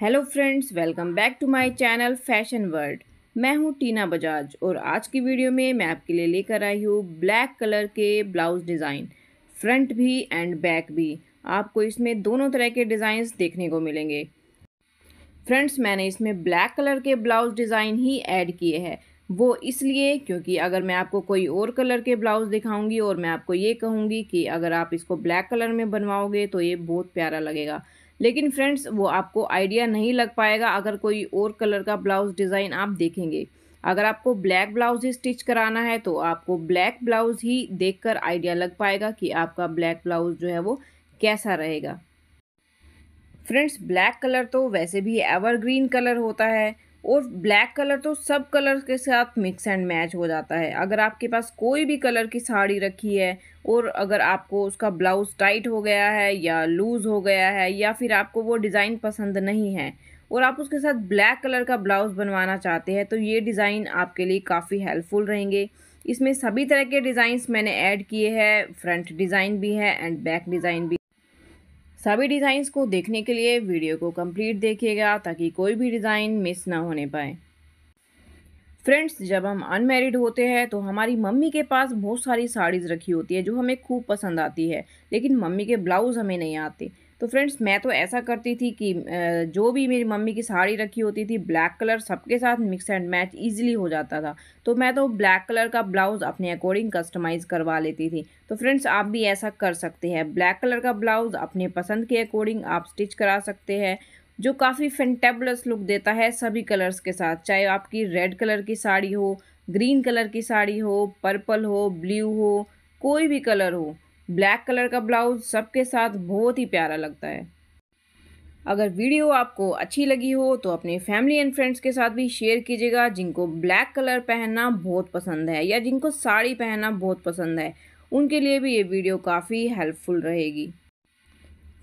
hello friends welcome back to my channel fashion world मैं हूं टीना बजाज और आज की वीडियो में मैं आपके लिए लेकर आई हूं ब्लैक कलर के ब्लाउज डिज़ाइन फ्रंट भी एंड बैक भी आपको इसमें दोनों तरह के डिज़ाइंस देखने को मिलेंगे फ्रेंड्स मैंने इसमें ब्लैक कलर के ब्लाउज डिज़ाइन ही ऐड किए हैं वो इसलिए क्योंकि अगर मैं आपको कोई और कलर के ब्लाउज़ दिखाऊंगी और मैं आपको ये कहूँगी कि अगर आप इसको ब्लैक कलर में बनवाओगे तो ये बहुत प्यारा लगेगा लेकिन फ्रेंड्स वो आपको आइडिया नहीं लग पाएगा अगर कोई और कलर का ब्लाउज़ डिज़ाइन आप देखेंगे अगर आपको ब्लैक ब्लाउज ही स्टिच कराना है तो आपको ब्लैक ब्लाउज ही देखकर आइडिया लग पाएगा कि आपका ब्लैक ब्लाउज जो है वो कैसा रहेगा फ्रेंड्स ब्लैक कलर तो वैसे भी एवरग्रीन कलर होता है और ब्लैक कलर तो सब कलर के साथ मिक्स एंड मैच हो जाता है अगर आपके पास कोई भी कलर की साड़ी रखी है और अगर आपको उसका ब्लाउज़ टाइट हो गया है या लूज़ हो गया है या फिर आपको वो डिज़ाइन पसंद नहीं है और आप उसके साथ ब्लैक कलर का ब्लाउज़ बनवाना चाहते हैं तो ये डिज़ाइन आपके लिए काफ़ी हेल्पफुल रहेंगे इसमें सभी तरह के डिज़ाइंस मैंने ऐड किए हैं फ्रंट डिज़ाइन भी है एंड बैक डिज़ाइन भी सभी डिज़ाइंस को देखने के लिए वीडियो को कंप्लीट देखिएगा ताकि कोई भी डिज़ाइन मिस ना होने पाए फ्रेंड्स जब हम अनमेरिड होते हैं तो हमारी मम्मी के पास बहुत सारी साड़ीज़ रखी होती है जो हमें खूब पसंद आती है लेकिन मम्मी के ब्लाउज़ हमें नहीं आते तो फ्रेंड्स मैं तो ऐसा करती थी कि जो भी मेरी मम्मी की साड़ी रखी होती थी ब्लैक कलर सबके साथ मिक्स एंड मैच इजीली हो जाता था तो मैं तो ब्लैक कलर का ब्लाउज़ अपने अकॉर्डिंग कस्टमाइज़ करवा लेती थी तो फ्रेंड्स आप भी ऐसा कर सकते हैं ब्लैक कलर का ब्लाउज़ अपने पसंद के अकॉर्डिंग आप स्टिच करा सकते हैं जो काफ़ी फेंटेबलस लुक देता है सभी कलर्स के साथ चाहे आपकी रेड कलर की साड़ी हो ग्रीन कलर की साड़ी हो पर्पल हो ब्लू हो कोई भी कलर हो ब्लैक कलर का ब्लाउज सबके साथ बहुत ही प्यारा लगता है अगर वीडियो आपको अच्छी लगी हो तो अपने फैमिली एंड फ्रेंड्स के साथ भी शेयर कीजिएगा जिनको ब्लैक कलर पहनना बहुत पसंद है या जिनको साड़ी पहनना बहुत पसंद है उनके लिए भी ये वीडियो काफ़ी हेल्पफुल रहेगी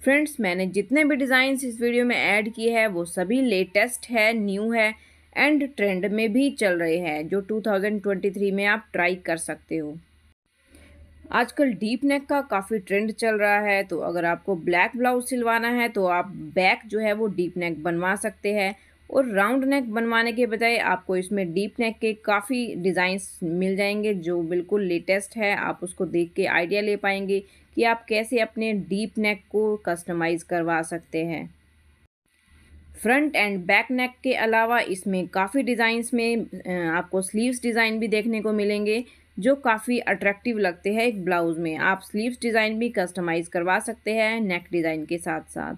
फ्रेंड्स मैंने जितने भी डिज़ाइंस इस वीडियो में ऐड किए हैं वो सभी लेटेस्ट है न्यू है एंड ट्रेंड में भी चल रहे हैं जो 2023 में आप ट्राई कर सकते हो आजकल डीप नेक का काफ़ी ट्रेंड चल रहा है तो अगर आपको ब्लैक ब्लाउज सिलवाना है तो आप बैक जो है वो डीप नेक बनवा सकते हैं और राउंड नेक बनवाने के बजाय आपको इसमें डीप नेक के काफ़ी डिज़ाइंस मिल जाएंगे जो बिल्कुल लेटेस्ट है आप उसको देख के आइडिया ले पाएंगे कि आप कैसे अपने डीप नेक को कस्टमाइज़ करवा सकते हैं फ्रंट एंड बैक नेक के अलावा इसमें काफ़ी डिज़ाइंस में आपको स्लीव्स डिज़ाइन भी देखने को मिलेंगे जो काफ़ी अट्रैक्टिव लगते हैं एक ब्लाउज़ में आप स्लीव्स डिज़ाइन भी कस्टमाइज़ करवा सकते हैं नेक डिज़ाइन के साथ साथ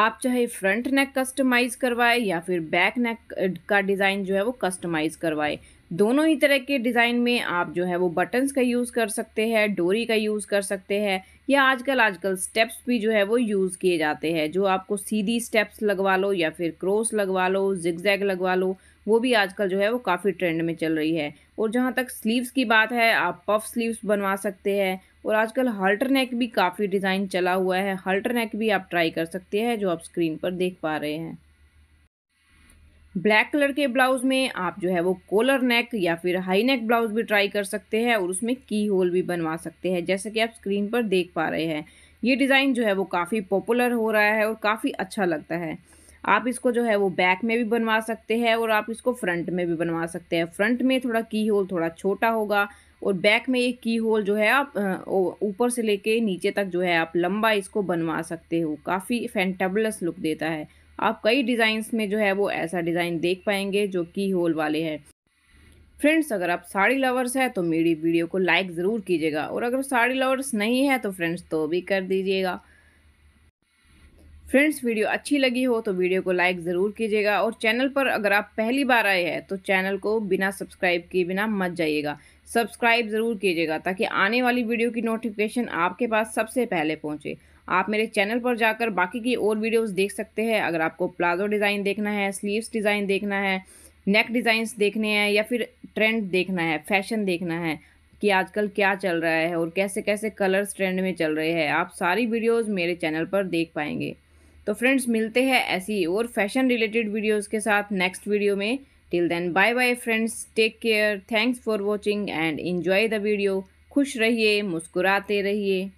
आप चाहे फ्रंट नेक कस्टमाइज़ करवाए या फिर बैक नेक का डिज़ाइन जो है वो कस्टमाइज़ करवाए दोनों ही तरह के डिज़ाइन में आप जो है वो बटन्स का यूज़ कर सकते हैं डोरी का यूज़ कर सकते हैं या आजकल आजकल स्टेप्स भी जो है वो यूज़ किए जाते हैं जो आपको सीधी स्टेप्स लगवा लो या फिर क्रॉस लगवा लो जिगजैग लगवा लो वो भी आजकल जो है वो काफ़ी ट्रेंड में चल रही है और जहाँ तक स्लीव्स की बात है आप पफ स्लीव्स बनवा सकते हैं और आजकल हल्टर नेक भी काफ़ी डिज़ाइन चला हुआ है हल्टर नेक भी आप ट्राई कर सकते हैं जो आप स्क्रीन पर देख पा रहे हैं ब्लैक कलर के ब्लाउज में आप जो है वो कोलर नेक या फिर हाई नेक ब्लाउज भी ट्राई कर सकते हैं और उसमें की होल भी बनवा सकते हैं जैसे कि आप स्क्रीन पर देख पा रहे हैं ये डिज़ाइन जो है वो काफ़ी पॉपुलर हो रहा है और काफ़ी अच्छा लगता है आप इसको जो है वो बैक में भी बनवा सकते हैं और आप इसको फ्रंट में भी बनवा सकते हैं फ्रंट में थोड़ा की होल थोड़ा छोटा होगा और बैक में एक की होल जो है आप ऊपर से लेके नीचे तक जो है आप लंबा इसको बनवा सकते हो काफ़ी फैंटेबलस लुक देता है आप कई डिज़ाइंस में जो है वो ऐसा डिज़ाइन देख पाएंगे जो की होल वाले हैं फ्रेंड्स अगर आप साड़ी लवर्स हैं तो मेरी वीडियो को लाइक ज़रूर कीजिएगा और अगर साड़ी लवर्स नहीं है तो फ्रेंड्स तो भी कर दीजिएगा फ्रेंड्स वीडियो अच्छी लगी हो तो वीडियो को लाइक ज़रूर कीजिएगा और चैनल पर अगर आप पहली बार आए हैं तो चैनल को बिना सब्सक्राइब किए बिना मत जाइएगा सब्सक्राइब ज़रूर कीजिएगा ताकि आने वाली वीडियो की नोटिफिकेशन आपके पास सबसे पहले पहुँचे आप मेरे चैनल पर जाकर बाकी की और वीडियोस देख सकते हैं अगर आपको प्लाजो डिज़ाइन देखना है स्लीव्स डिज़ाइन देखना है नेक डिज़ाइंस देखने हैं या फिर ट्रेंड देखना है फैशन देखना है कि आजकल क्या चल रहा है और कैसे कैसे कलर्स ट्रेंड में चल रहे हैं आप सारी वीडियोज़ मेरे चैनल पर देख पाएंगे तो फ्रेंड्स मिलते हैं ऐसी और फैशन रिलेटेड वीडियोज़ के साथ नेक्स्ट वीडियो में till then bye bye friends take care thanks for watching and enjoy the video खुश रहिए मुस्कुराते रहिए